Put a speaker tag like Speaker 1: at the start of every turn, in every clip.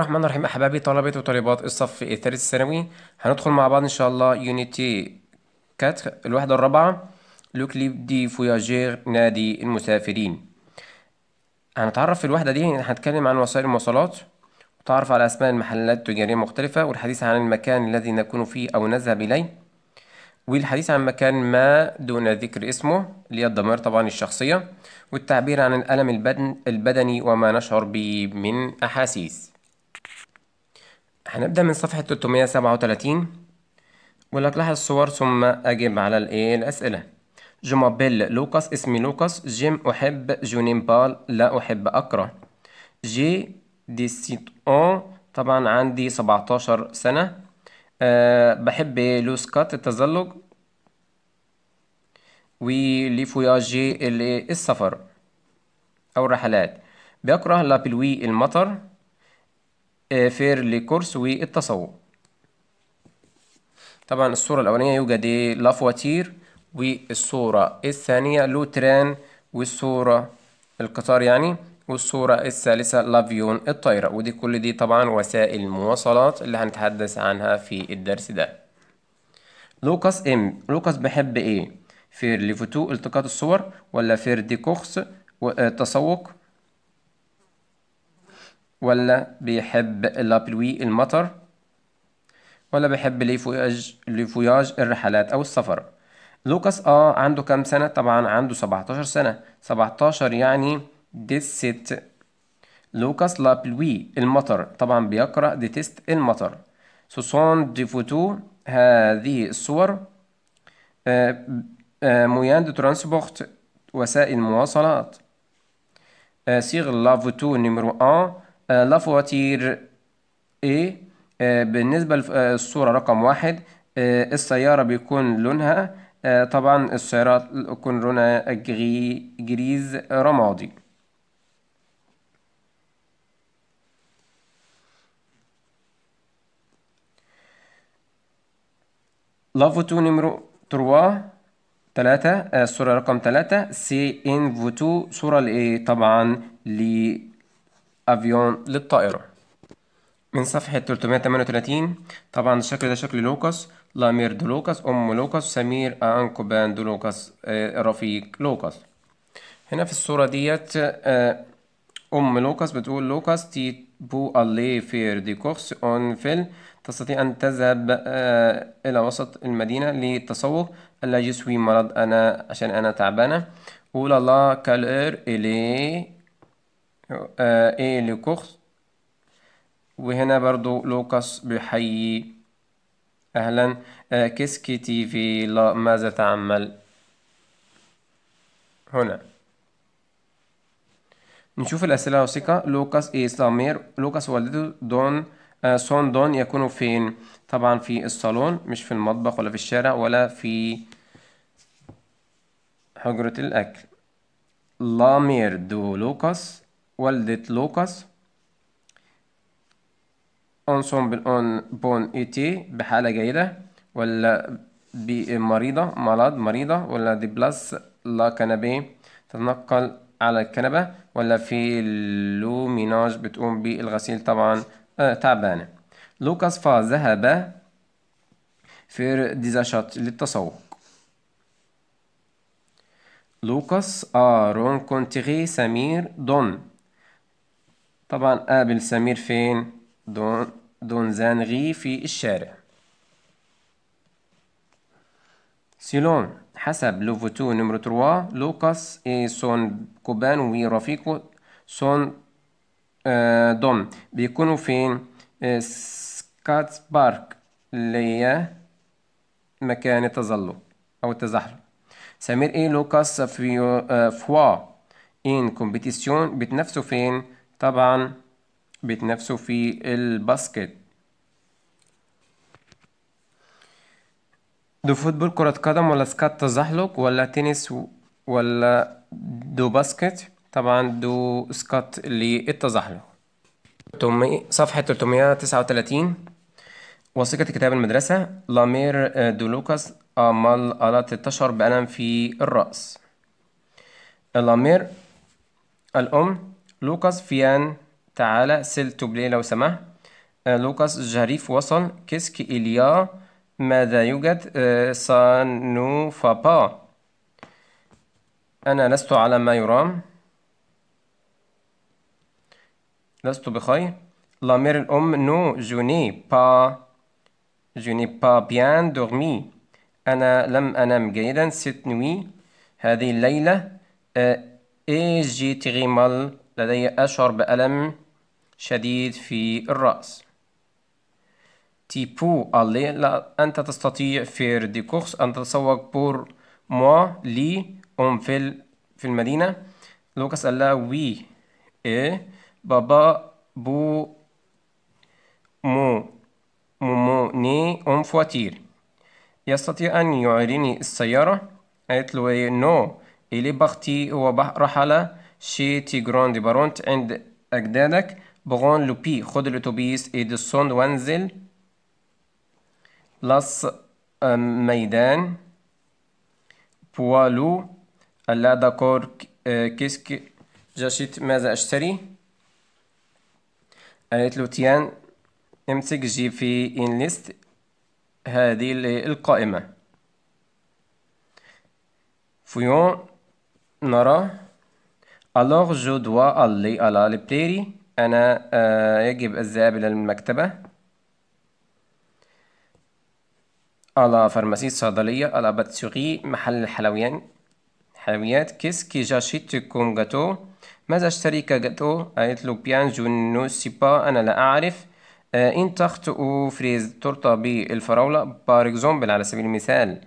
Speaker 1: الرحمن الرحيم أحبابي طلبة وطالبات الصف الثالث الثانوي هندخل مع بعض إن شاء الله يونيتي كاتر الوحدة الرابعة لوكليب دي فوياجير نادي المسافرين هنتعرف في الوحدة دي هنتكلم عن وسائل المواصلات وتعرف على أسماء المحلات التجارية المختلفة والحديث عن المكان الذي نكون فيه أو نذهب إليه والحديث عن مكان ما دون ذكر اسمه اللي الضمير طبعا الشخصية والتعبير عن الألم البدني وما نشعر به من أحاسيس هنبدأ من صفحة 337 بيقول لك لاحظ الصور ثم أجب على الإيه الأسئلة جو مابيل لوكاس اسمي لوكاس جيم أحب جونين بال لا أحب أقرأ جي دي سيت أون طبعا عندي 17 سنة أه بحب لوسكات التزلج فوياجي إيه، السفر أو الرحلات بيكره لابلوي المطر فيرلي كورس والتسوق طبعا الصورة الأولانية يوجد إيه لافواتير والصورة الثانية لوتران والصورة القطار يعني والصورة الثالثة لافيون الطائرة ودي كل دي طبعا وسائل المواصلات اللي هنتحدث عنها في الدرس ده لوكاس ام لوكاس بحب ايه فير ليفوتو التقاط الصور ولا فير دي كوخس والتسوق ولا بيحب لابلوي المطر ولا بيحب ليفوياج ليفوياج الرحلات أو السفر لوكاس اه عنده كام سنة طبعا عنده 17 سنة 17 يعني ديست لوكاس لابلوي المطر طبعا بيقرأ ديتست المطر سوسون دي فوتو هذه الصور مويان دو ترانسبورت وسائل مواصلات سيغ لا فوتو نمرو 1 آه، لافواتير A آه، بالنسبة للصورة آه، رقم واحد السيارة بيكون لونها طبعا السيارات يكون لونها جريز رمادي لافوتو نمرو تروا تلاتة الصورة رقم تلاتة سي ان فوتو صورة لإيه طبعا ل افيون للطائرة من صفحة 338 طبعا الشكل ده شكل لوكاس لامير دو لوكاس أم لوكاس سمير أنكوبان دو لوكاس آه، رفيق لوكاس هنا في الصورة ديت آه، أم لوكاس بتقول لوكاس تي بو ألي فير دي كورس أون فيل تستطيع أن تذهب آه، إلى وسط المدينة للتسوق ألا جسوي مرض أنا عشان أنا تعبانة أولا لا كالير إلي آه، ايه لكوخ وهنا برضو لوكاس بيحيي أهلا آه، كيسكي تي في لا ماذا تعمل هنا نشوف الأسئلة الوثيقة لوكاس إيه سامير لوكاس والدته دون آه سون دون يكونوا فين طبعا في الصالون مش في المطبخ ولا في الشارع ولا في حجرة الأكل لامير دو لوكاس والدة لوكاس أنصم أون بون إيتي بحالة جيدة ولا مريضة مرض مريضة ولا دي بلاس لا كنبي تتنقل على الكنبة ولا في لوميناج بتقوم بالغسيل طبعا آه تعبانة لوكاس فا ذهب فير ديزاشات للتسوق لوكاس آ رونكونتيغي سمير دون طبعا قابل سمير فين دون دون زانغي في الشارع سيلون حسب لوفوتو نمرو 3 لوكاس اي سون كوبان رفيقو سون آه دوم بيكونوا فين آه، سكات بارك اللي هي مكان التزلق او التزحلق سمير اي لوكاس في آه، فوا ان كومبيتيسيون بتنافسوا فين طبعا بيتنافسوا في الباسكت دو فوتبول كرة قدم ولا سكات تزحلق ولا تنس ولا دو باسكت طبعا دو سكات للتزحلق صفحة 339 وثيقة كتاب المدرسة لامير آه، دو لوكاس أمال ألا تشعر بألم في الرأس لامير الأم لوكاس فيان تعالى سيل توبلي لو سمح آه، لوكاس جريف وصل كيسك إليا ماذا يوجد آه، سانو فابا أنا لست على ما يرام لست بخير لامير الأم نو جوني با جوني با بيان دورمي أنا لم أنام جيدا ست نوي هذه الليلة آه، إي جي تري مال لدي أشعر بألم شديد في الرأس تيبو قال لي لا أنت تستطيع فير دي كورس أن تتسوق بور موا لي أم في في المدينة لوكاس قال لها وي إيه بابا بو مو مو ني أم فواتير يستطيع أن يعيرني السيارة قالت له إيه، نو إلي بختي هو رحل شي تي دي بارونت عند أجدادك بغون لوبي خد الأتوبيس دي سون وانزل لاس آه، ميدان بوالو لا داكور آه، كيسك جاشيت ماذا أشتري قالت له تيان امسك جي في ان ليست هذه القائمة فيون نرى alors je dois aller à la librairie أنا آه، يجب الذهاب إلى المكتبة la pharmacie الصيدلية la pâtisserie محل الحلويات حلويات كيس كي جاشيت كوم جاتو ماذا اشتري كجاتو قالت آية له بيان جو نو با أنا لا أعرف آه، إن تخت فريز تورتة بالفراولة بار إكزومبل على سبيل المثال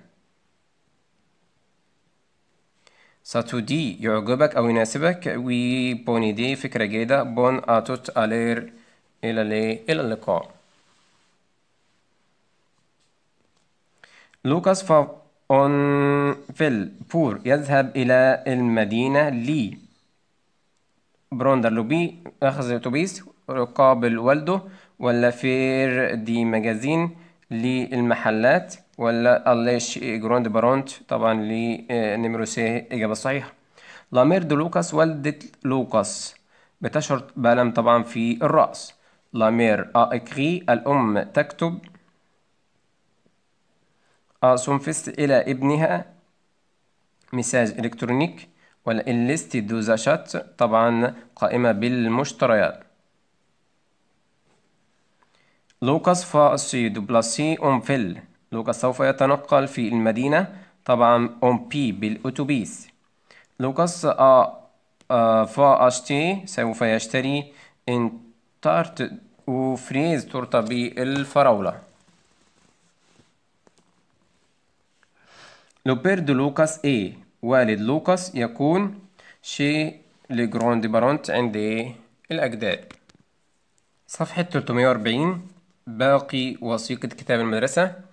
Speaker 1: ساتو دي يعجبك أو يناسبك وي بوني دي فكرة جيدة بون أتوت ألير إلى لي إلى اللقاء لوكاس اون فيل بور يذهب إلى المدينة لي بروندر لوبي أخذ اتوبيس قابل والده ولا فير دي مجازين للمحلات ولا الليش جروند بارونت طبعا لنمرو آه، سي إجابة صحيحة لامير دو لوكاس والدة لوكاس بتشعر بألم طبعا في الرأس لامير ا اكري الأم تكتب ا سونفست إلى ابنها مساج إلكترونيك ولا الليست دو زاشات طبعا قائمة بالمشتريات لوكاس فاسي دو بلاسي أون فيل لوكاس سوف يتنقل في المدينة طبعا اون بي بالأتوبيس لوكاس ا آه، آه، فا اشتي سوف يشتري ان تارت وفريز تورتة بالفراولة لو بير دو لوكاس اي والد لوكاس يكون شي لي جروند بارونت عند الأجداد صفحة 340 باقي وثيقة كتاب المدرسة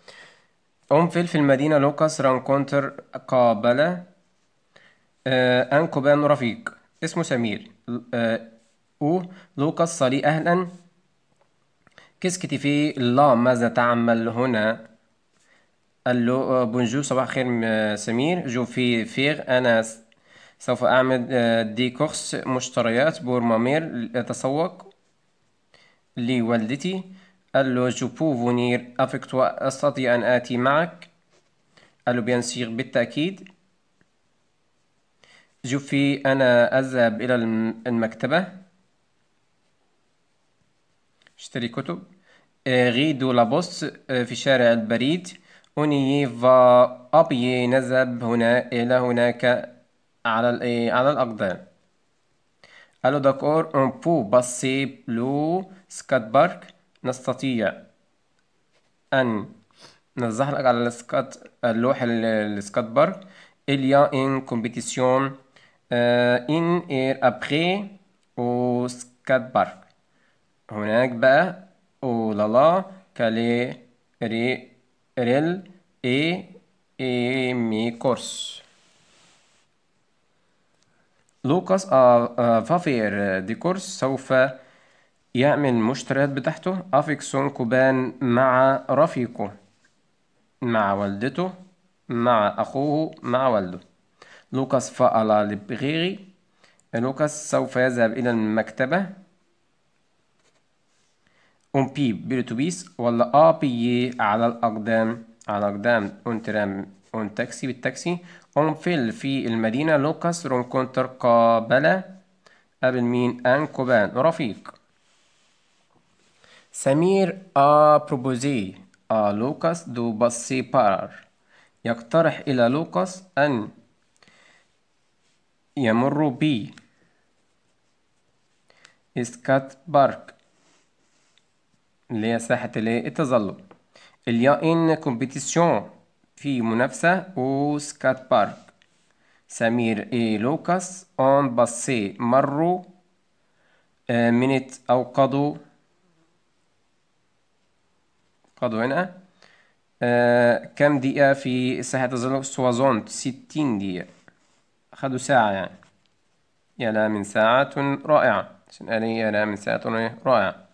Speaker 1: أنفل في المدينة لوكاس رانكونتر قابل آه، أن كوبان رفيق اسمه سمير آه، أو لوكاس صلي أهلا كسكتي في لا ماذا تعمل هنا قال له آه، بونجور صباح خير سمير جو في فيغ أنا سوف أعمل دي كورس مشتريات بورمامير أتسوق لوالدتي قال له جو بو فونير أفك أستطيع أن آتي معك قال له بيان سيغ بالتأكيد جو في أنا أذهب إلى المكتبة اشتري كتب غيدو لابوس في شارع البريد أوني فا أبي نذهب هنا إلى هناك على إيه، على الأقدام له داكور اون بو باسي بلو بارك نستطيع أن نزحلق على السكات اللوح السكات بار il y a une compétition euh, in et après au skatepark هناك بقى او لا لا كالي ري ريل إي إي مي كورس لوكاس va faire des courses سوف يأمن مشتريات بتاعته أفيكسون كوبان مع رفيقه مع والدته مع أخوه مع والده لوكاس فألا لبغيري لوكاس سوف يذهب إلى المكتبة بي بالأتوبيس ولا أبي على الأقدام على الأقدام أون ترام أون تاكسي بالتاكسي أون فيل في المدينة لوكاس رونكونتر قابل قابل مين أن كوبان رفيق سمير آ بروبوزي آ لوكاس دو بار يقترح إلى لوكاس أن يمر ب إسكات بارك اللي هي ساحة التظلم اليا إن كومبيتيسيون في منافسة أو سكات بارك سمير إي لوكاس أون باسي مروا اه، منت أوقدوا قضوا آه؟ هنا آه كم دقيقة في ساحة تظل سوازونت ستين دقيقة خدوا ساعة يعني يا لها من ساعة رائعة عشان قال يا لها من ساعة رائعة